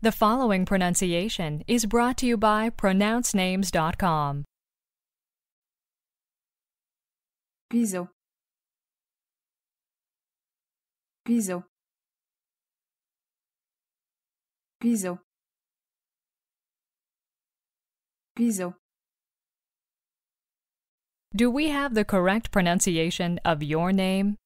The following pronunciation is brought to you by pronouncenames.com. Piso. Piso. Piso. Piso. Do we have the correct pronunciation of your name?